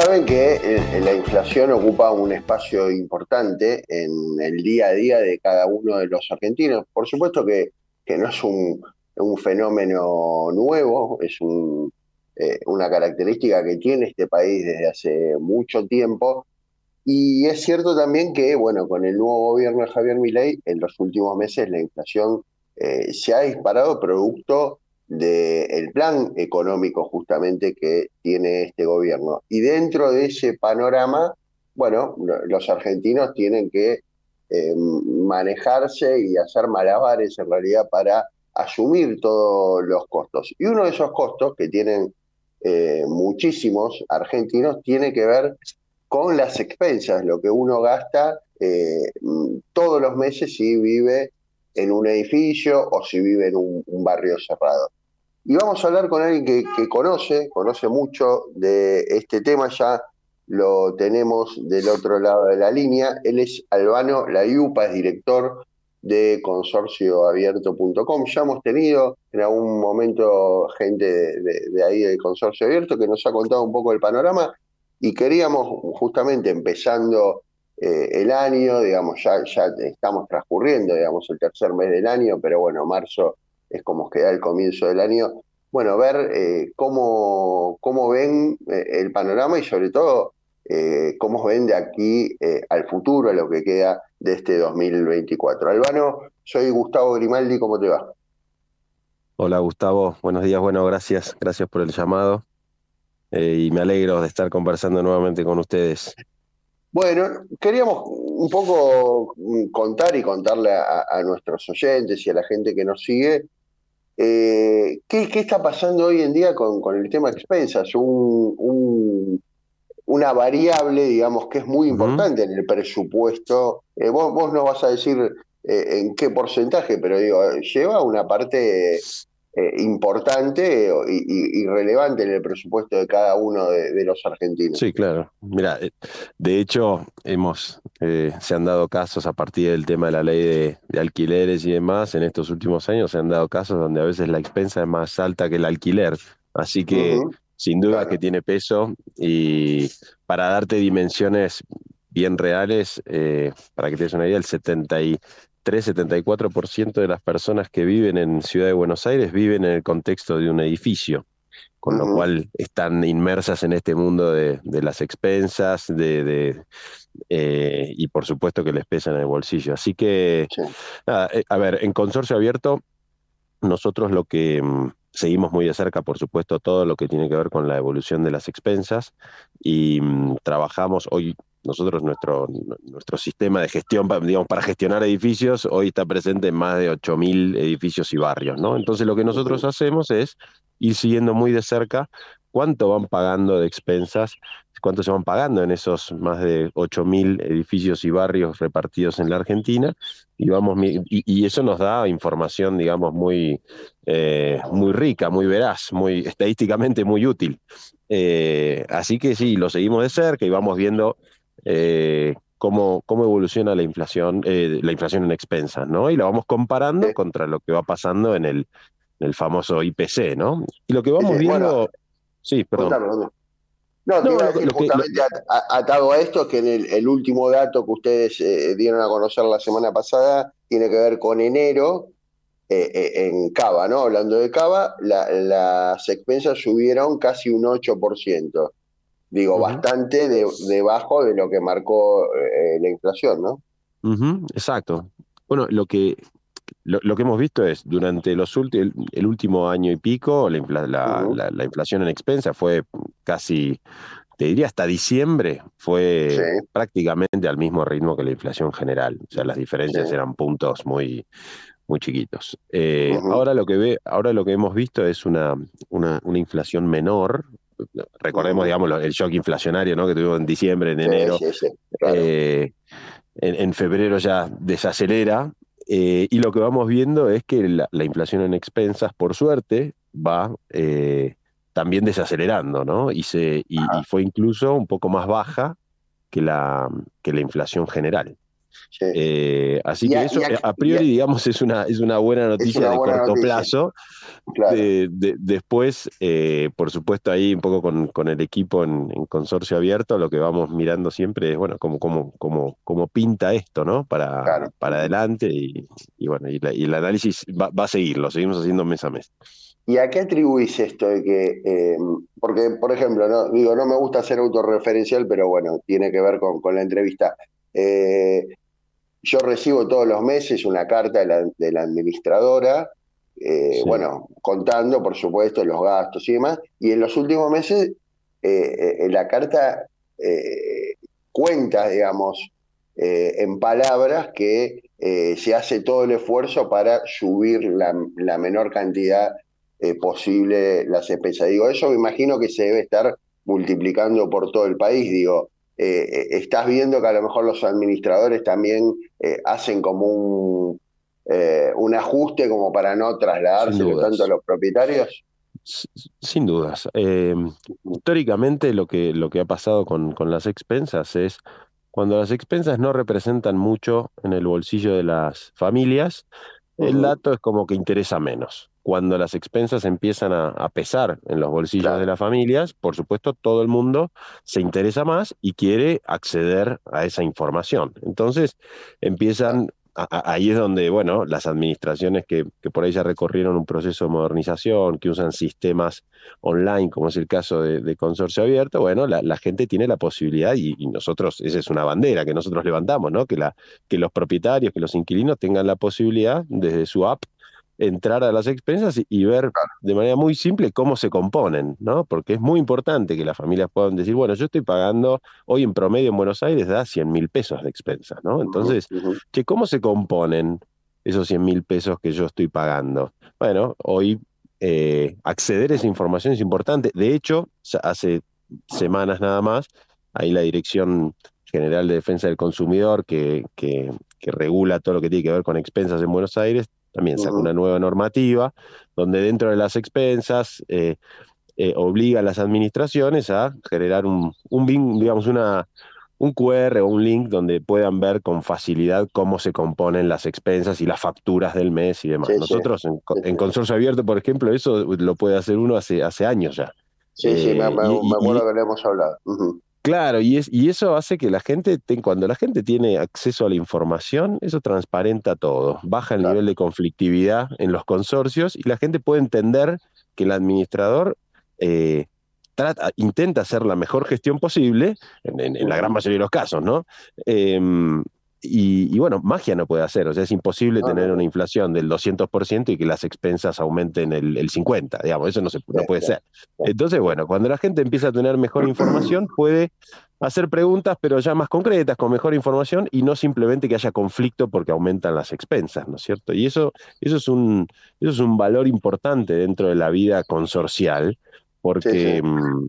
saben que eh, eh, la inflación ocupa un espacio importante en el día a día de cada uno de los argentinos. Por supuesto que, que no es un, fenómeno nuevo, es eh, una característica que tiene este país desde hace mucho tiempo. Y es cierto también que, bueno, con el nuevo gobierno de Javier Milei, en los últimos meses la inflación se ha disparado producto del plan económico justamente que tiene este gobierno. Y dentro de ese panorama, bueno, los argentinos tienen que eh, manejarse y hacer malabares en realidad para asumir todos los costos. Y uno de esos costos que tienen eh, muchísimos argentinos tiene que ver con las expensas, lo que uno gasta eh, todos los meses si vive en un edificio o si vive en un barrio cerrado. Y vamos a hablar con alguien que, conoce, conoce mucho de este tema, ya lo tenemos del otro lado de la línea. Él es Albano Layupa, es director de consorcioabierto.com. Ya hemos tenido en algún momento gente de, ahí del Consorcio Abierto que nos ha contado un poco el panorama y queríamos justamente empezando eh, el año, digamos, ya, ya estamos transcurriendo, digamos, el tercer mes del año, pero bueno, marzo es como queda el comienzo del año, bueno, ver eh, cómo, cómo, ven eh, el panorama y sobre todo eh, cómo ven de aquí al futuro, a lo que queda de este 2024. Albano, soy Gustavo Grimaldi, ¿cómo te va? Hola Gustavo, buenos días, bueno, gracias, gracias por el llamado y me alegro de estar conversando nuevamente con ustedes. Bueno, queríamos un poco mm, contar y contarle a nuestros oyentes y a la gente que nos sigue eh, ¿qué, está pasando hoy en día con, el tema de expensas? Un, una variable, digamos, que es muy importante en el presupuesto. Eh, vos, vos no vas a decir eh, en qué porcentaje, pero digo, lleva una parte eh, importante eh, y, relevante en el presupuesto de cada uno de, los argentinos. Sí, claro. Mira, eh, de hecho, hemos, se han dado casos a partir del tema de la ley de, alquileres y demás, en estos últimos años se han dado casos donde a veces la expensa es más alta que el alquiler. Así que, sin duda que tiene peso y para darte dimensiones bien reales, para que te des una idea, el 70 y 3,74% de las personas que viven en Ciudad de Buenos Aires viven en el contexto de un edificio, con lo cual están inmersas en este mundo de, las expensas de, eh, y por supuesto que les pesan en el bolsillo. Así que, eh, a ver, en Consorcio Abierto, nosotros lo que mm, seguimos muy de cerca, por supuesto, todo lo que tiene que ver con la evolución de las expensas y mm, trabajamos hoy nosotros, nuestro, nuestro sistema de gestión, digamos, para gestionar edificios, hoy está presente en más de 8.000 edificios y barrios, ¿no? Entonces, lo que nosotros hacemos es ir siguiendo muy de cerca cuánto van pagando de expensas, cuánto se van pagando en esos más de 8.000 edificios y barrios repartidos en la Argentina, y, vamos, y, eso nos da información, digamos, muy, eh, muy rica, muy veraz, muy estadísticamente muy útil. Eh, así que sí, lo seguimos de cerca y vamos viendo eh, cómo, cómo, evoluciona la inflación, eh, la inflación en expensas, ¿no? Y la vamos comparando contra lo que va pasando en el, el famoso IPC, ¿no? Y lo que vamos eh, viendo... sí, perdón. no, te decir, justamente atado a esto, que en el, último dato que ustedes eh, dieron a conocer la semana pasada tiene que ver con enero en Cava, ¿no? Hablando de Cava, la, las expensas subieron casi un 8% digo, bastante debajo de lo que marcó eh, la inflación, ¿no? exacto. Bueno, lo que, lo, que hemos visto es, durante los el, el último año y pico, la, la, inflación en expensa fue casi, te diría hasta diciembre, fue prácticamente al mismo ritmo que la inflación general. O sea, las diferencias eran puntos muy, muy chiquitos. Eh, ahora, lo que ve, ahora lo que hemos visto es una, una, una inflación menor, recordemos, digamos, el shock inflacionario ¿no? que tuvimos en diciembre, en enero, eh, en, febrero ya desacelera. Eh, y lo que vamos viendo es que la, inflación en expensas, por suerte, va eh, también desacelerando, ¿no? Y, se, fue incluso un poco más baja que la, que la inflación general. Eh, así que eso, a, eh, priori, digamos, es una, es una buena noticia de corto plazo. después, eh, por supuesto, ahí un poco con, con el equipo en, consorcio abierto, lo que vamos mirando siempre es, bueno, cómo, pinta esto, ¿no? Para, para adelante y, bueno, y, el análisis va, a seguir, lo seguimos haciendo mes a mes. ¿Y a qué atribuís esto de que, em, porque por ejemplo, no, digo, no me gusta ser autorreferencial, pero bueno, tiene que ver con, con la entrevista. Eh, yo recibo todos los meses una carta de la, administradora, eh, bueno, contando, por supuesto, los gastos y demás, y en los últimos meses eh, la carta cuenta, digamos, en palabras que se hace todo el esfuerzo para subir la, menor cantidad posible las empresas, Digo, eso me imagino que se debe estar multiplicando por todo el país, digo, eh, eh, estás viendo que a lo mejor los administradores también eh, hacen como un, un ajuste como para no trasladarse tanto a los propietarios? Sin dudas. históricamente lo que, lo que ha pasado con, las expensas es cuando las expensas no representan mucho en el bolsillo de las familias, el dato es como que interesa menos cuando las expensas empiezan a, pesar en los bolsillos de las familias, por supuesto todo el mundo se interesa más y quiere acceder a esa información. Entonces empiezan, ahí es donde, bueno, las administraciones que, por ahí ya recorrieron un proceso de modernización, que usan sistemas online, como es el caso de, Consorcio Abierto, bueno, la, gente tiene la posibilidad y, nosotros, esa es una bandera que nosotros levantamos, ¿no? Que, la, que los propietarios, que los inquilinos tengan la posibilidad desde su app entrar a las expensas y, ver de manera muy simple cómo se componen, ¿no? Porque es muy importante que las familias puedan decir, bueno, yo estoy pagando, hoy en promedio en Buenos Aires da 100 mil pesos de expensas, ¿no? Entonces, ¿cómo se componen esos 100 mil pesos que yo estoy pagando? Bueno, hoy eh, acceder a esa información es importante. De hecho, hace semanas nada más, ahí la Dirección General de Defensa del Consumidor, que, que, que regula todo lo que tiene que ver con expensas en Buenos Aires, también saca una nueva normativa donde dentro de las expensas eh, eh, obliga a las administraciones a generar un, un digamos, una, un QR o un link donde puedan ver con facilidad cómo se componen las expensas y las facturas del mes y demás. Nosotros en, Consorcio Abierto, por ejemplo, eso lo puede hacer uno hace, hace años ya. Sí, sí, me, eh, acuerdo que lo hemos hablado. Claro, y, eso hace que la gente, cuando la gente tiene acceso a la información, eso transparenta todo, baja el nivel de conflictividad en los consorcios y la gente puede entender que el administrador eh, intenta hacer la mejor gestión posible, en, la gran mayoría de los casos, ¿no? Em, y, bueno, magia no puede hacer, o sea, es imposible tener una inflación del 200% y que las expensas aumenten el, 50%, digamos, eso no, no puede ser. Entonces, bueno, cuando la gente empieza a tener mejor información, puede hacer preguntas, pero ya más concretas, con mejor información y no simplemente que haya conflicto porque aumentan las expensas, ¿no es cierto? Y eso, eso, es, un, eso es un valor importante dentro de la vida consorcial porque, mm,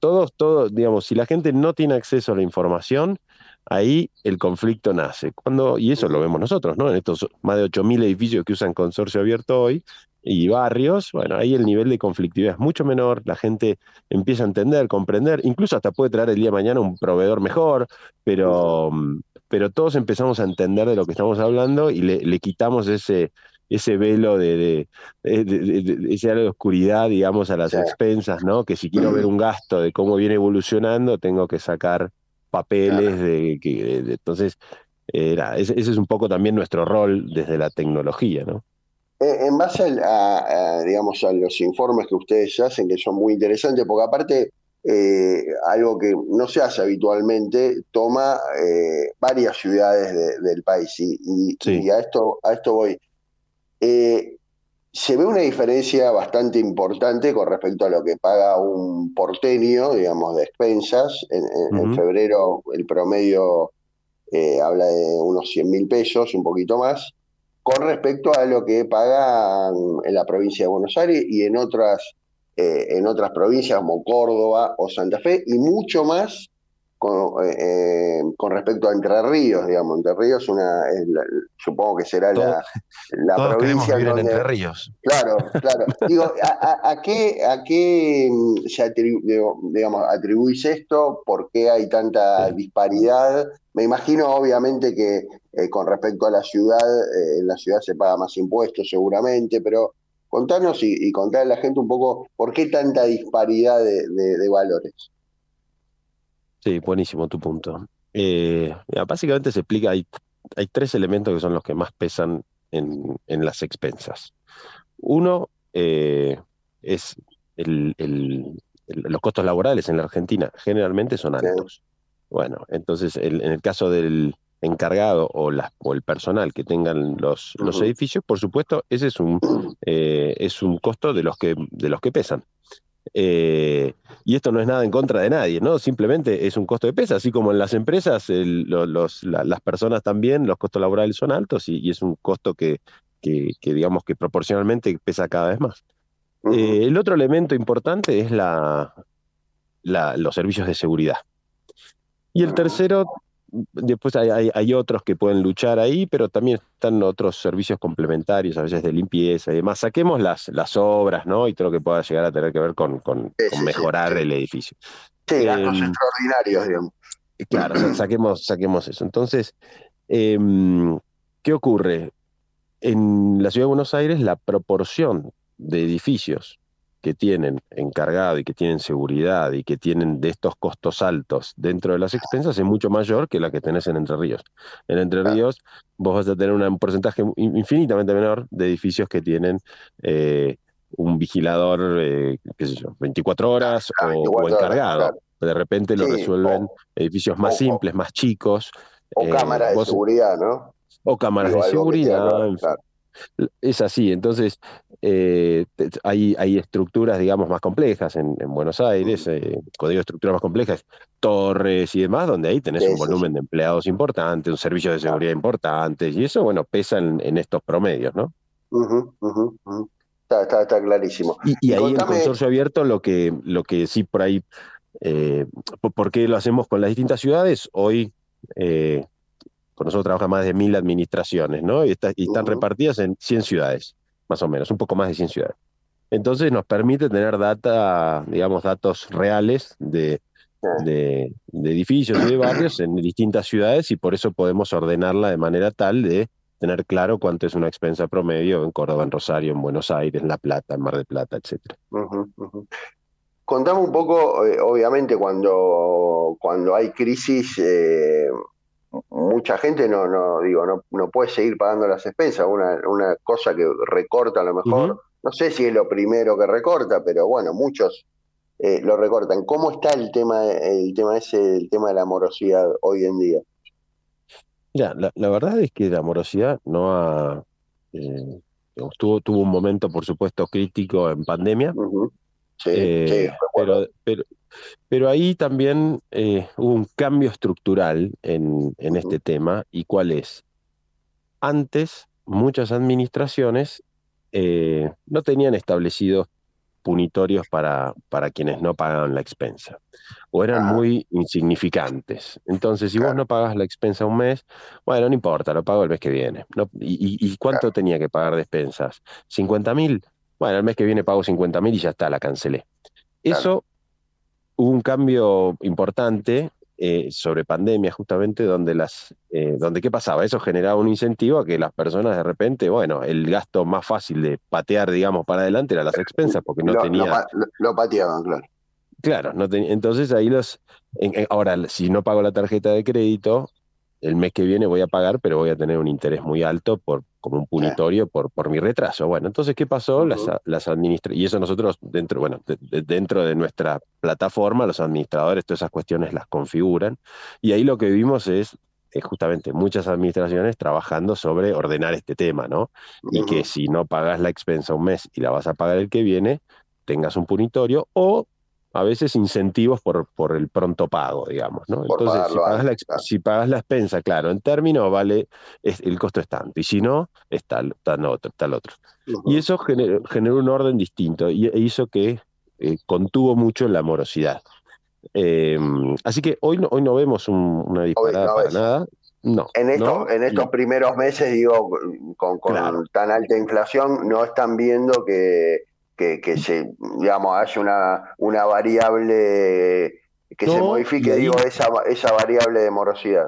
todos, todos, digamos, si la gente no tiene acceso a la información, ahí el conflicto nace. Cuando, y eso lo vemos nosotros, ¿no? En estos más de 8.000 edificios que usan consorcio abierto hoy y barrios, bueno, ahí el nivel de conflictividad es mucho menor, la gente empieza a entender, comprender, incluso hasta puede traer el día de mañana un proveedor mejor, pero, mm, pero todos empezamos a entender de lo que estamos hablando y le, le quitamos ese ese velo de, de, oscuridad, digamos, a las expensas, ¿no? Que si quiero ver un gasto de cómo viene evolucionando, tengo que sacar papeles de, que entonces era ese, es un poco también nuestro rol desde la tecnología, ¿no? En base a, digamos a los informes que ustedes hacen que son muy interesantes, porque aparte eh, algo que no se hace habitualmente, toma eh, varias ciudades del país. Y, y, a, esto, a esto voy. Eh, se ve una diferencia bastante importante con respecto a lo que paga un porteño, digamos, de expensas. En, febrero el promedio eh, habla de unos 100 mil pesos, un poquito más, con respecto a lo que pagan en la provincia de Buenos Aires y en otras, eh, en otras provincias como Córdoba o Santa Fe, y mucho más eh, eh, con, respecto a Entre Ríos, digamos. Entre Ríos supongo que será la, provincia vivir Entre Ríos. Claro, claro. Digo, ¿a, qué, a qué mm, se atribuís esto? ¿Por qué hay tanta disparidad? Me imagino, obviamente, que eh, con respecto a la ciudad, en la ciudad se paga más impuestos seguramente, pero contanos y, contale a la gente un poco por qué tanta disparidad de valores. Sí, buenísimo tu punto. Eh, básicamente se explica, hay, tres elementos que son los que más pesan en, las expensas. Uno eh, es el, los costos laborales en la Argentina, generalmente son altos. Bueno, entonces en el caso del encargado o, o el personal que tengan los, edificios, por supuesto, ese es un, eh, es un costo de los que, de los que pesan. Eh, y esto no es nada en contra de nadie, ¿no? Simplemente es un costo de pesa, así como en las empresas, las personas también, los costos laborales son altos y, es un costo que, que, digamos que proporcionalmente pesa cada vez más. Eh, el otro elemento importante es los servicios de seguridad. Y el tercero Después hay, otros que pueden luchar ahí, pero también están otros servicios complementarios, a veces de limpieza y demás. Saquemos las, las obras, ¿no? Y todo lo que pueda llegar a tener que ver con, con, mejorar el edificio. Sí, gastos em, extraordinarios, digamos. Eh, claro, saquemos, saquemos eso. Entonces, em, ¿qué ocurre? En la ciudad de Buenos Aires, la proporción de edificios que tienen encargado y que tienen seguridad y que tienen de estos costos altos dentro de las expensas es mucho mayor que la que tenés en Entre Ríos. En Entre Ríos vos vas a tener un porcentaje infinitamente menor de edificios que tienen eh, un vigilador, eh, qué sé yo, 24 ah, horas ah, o, encargado. De repente lo resuelven edificios más simples, más chicos. O eh, cámaras de seguridad, ¿no? O cámaras de seguridad, es así, entonces eh, hay, estructuras, digamos, más complejas en, Buenos Aires, eh, cuando estructuras más complejas, torres y demás, donde ahí tenés un volumen de empleados importante, un servicio de seguridad importante, y eso, bueno, pesa en, estos promedios, ¿no? Está, clarísimo. Y, ahí el consorcio abierto lo que, lo que sí por ahí, eh, ¿por qué lo hacemos con las distintas ciudades? Hoy eh, con nosotros trabaja más de mil administraciones, ¿no? Y, están repartidas en 100 ciudades, más o menos, un poco más de 100 ciudades. Entonces nos permite tener data, digamos, datos reales de, de, edificios y de barrios en distintas ciudades y por eso podemos ordenarla de manera tal de tener claro cuánto es una expensa promedio en Córdoba, en Rosario, en Buenos Aires, en La Plata, en Mar de Plata, etc. Contamos un poco, eh, obviamente cuando, cuando hay crisis, eh, mucha gente no, no, digo, no, no puede seguir pagando las expensas, una, una cosa que recorta a lo mejor, no sé si es lo primero que recorta, pero bueno, muchos eh, lo recortan. ¿Cómo está el tema, el tema ese, el tema de la morosidad hoy en día? ya la, la verdad es que la morosidad no ha eh, tuvo, tuvo un momento, por supuesto, crítico en pandemia. Eh, pero, pero, ahí también eh, hubo un cambio estructural en, este tema, y cuál es. Antes, muchas administraciones eh, no tenían establecidos punitorios para, para quienes no pagaban la expensa, o eran muy insignificantes. Entonces, si vos no pagas la expensa un mes, bueno, no importa, lo pago el mes que viene. y, cuánto tenía que pagar de expensas? ¿50 mil? bueno, el mes que viene pago 50 mil y ya está, la cancelé. Eso hubo un cambio importante eh, sobre pandemia, justamente, donde las, eh, donde qué pasaba, eso generaba un incentivo a que las personas de repente, bueno, el gasto más fácil de patear, digamos, para adelante era las expensas, porque no tenía. Lo, pateaban, claro. Claro, no entonces ahí los. ahora, si no pago la tarjeta de crédito, el mes que viene voy a pagar, pero voy a tener un interés muy alto por, un punitorio por, por mi retraso. Bueno, entonces, ¿qué pasó? Las, Y eso nosotros, dentro, bueno, de, dentro de nuestra plataforma, los administradores, todas esas cuestiones las configuran. Y ahí lo que vimos es es justamente muchas administraciones trabajando sobre ordenar este tema, ¿no? Y que si no pagas la expensa un mes y la vas a pagar el que viene, tengas un punitorio o a veces incentivos por, por el pronto pago, digamos, ¿no? Entonces, si pagas, la, expensa, claro, en términos vale, el costo es tanto, y si no, es tal, otro, Y eso generó, un orden distinto y, e hizo que eh, contuvo mucho la morosidad. Em, así que hoy no, hoy no vemos una disparada para nada. No, en estos, primeros meses, digo, con, tan alta inflación, no están viendo que que, se, digamos, haya una, una variable que se modifique, digo, esa, esa variable de morosidad.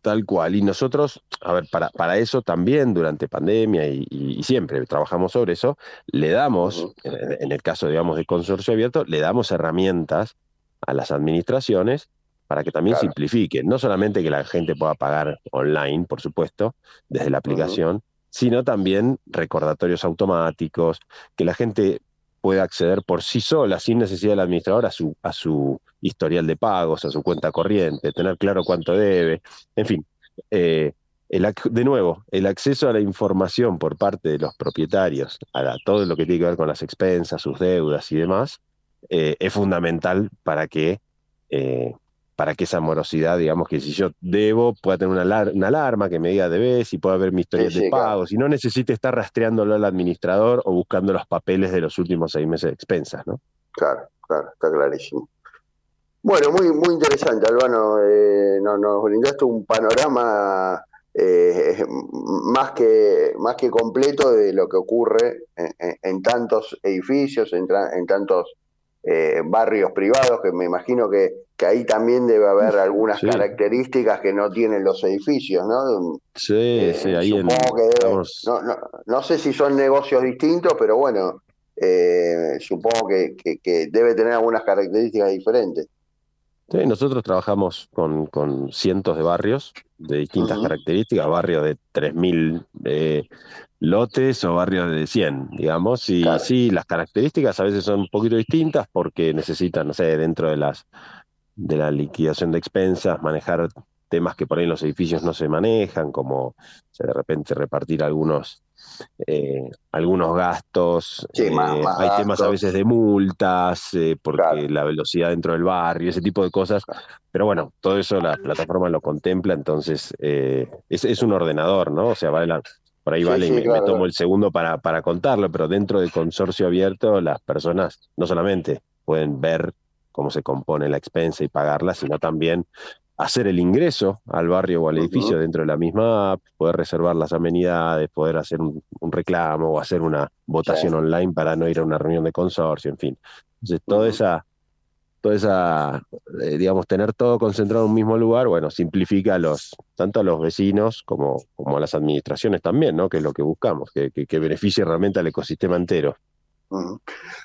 tal cual. Y nosotros, a ver, para, para eso también durante pandemia y, siempre trabajamos sobre eso, le damos, en, el caso, digamos, de consorcio abierto, le damos herramientas a las administraciones para que también simplifiquen, no solamente que la gente pueda pagar online, por supuesto, desde la aplicación, sino también recordatorios automáticos, que la gente pueda acceder por sí sola, sin necesidad del administrador, a su, a su historial de pagos, a su cuenta corriente, tener claro cuánto debe, en fin. Eh, el, de nuevo, el acceso a la información por parte de los propietarios, a, todo lo que tiene que ver con las expensas, sus deudas y demás, eh, es fundamental para que eh, para que esa morosidad, digamos que si yo debo, pueda tener una, alarma que me diga de vez, y pueda ver mi historia de pagos y no necesite estar rastreándolo al administrador o buscando los papeles de los últimos seis meses de expensas, ¿no? Claro, claro, está clarísimo. Bueno, muy, muy interesante, Albano. Eh, nos brindaste un panorama eh, más, que, más que completo de lo que ocurre en, tantos edificios, en, tantos eh, barrios privados, que me imagino que ahí también debe haber algunas características que no tienen los edificios, ¿no? Sí, eh, sí, ahí en... que no, sé si son negocios distintos, pero bueno, eh, supongo que, debe tener algunas características diferentes. Sí, nosotros trabajamos con, con cientos de barrios de distintas características, barrios de 3.000 eh, lotes o barrios de 100, digamos, y así sí, las características a veces son un poquito distintas porque necesitan, no sé, dentro de las de la liquidación de expensas, manejar temas que por ahí en los edificios no se manejan, como de repente repartir algunos eh, algunos gastos, eh, hay temas a veces de multas, eh, porque la velocidad dentro del barrio, ese tipo de cosas. Pero bueno, todo eso la plataforma lo contempla, entonces es, es, un ordenador, ¿no? O sea, vale por ahí vale, me, tomo el segundo para, para contarlo, pero dentro del consorcio abierto las personas no solamente pueden ver cómo se compone la expensa y pagarla, sino también hacer el ingreso al barrio o al edificio dentro de la misma app, poder reservar las amenidades, poder hacer un, reclamo o hacer una votación online para no ir a una reunión de consorcio, en fin. Entonces, toda esa, toda esa, eh, digamos, tener todo concentrado en un mismo lugar, bueno, simplifica los, tanto a los vecinos como, a las administraciones también, ¿no? Que es lo que buscamos, que, que, que beneficie realmente al ecosistema entero.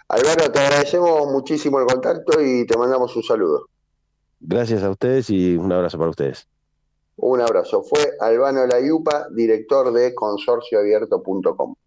Albano, te agradecemos muchísimo el contacto y te mandamos un saludo. Gracias a ustedes y un abrazo para ustedes. Un abrazo. Fue Albano Layupa, director de consorcioabierto.com.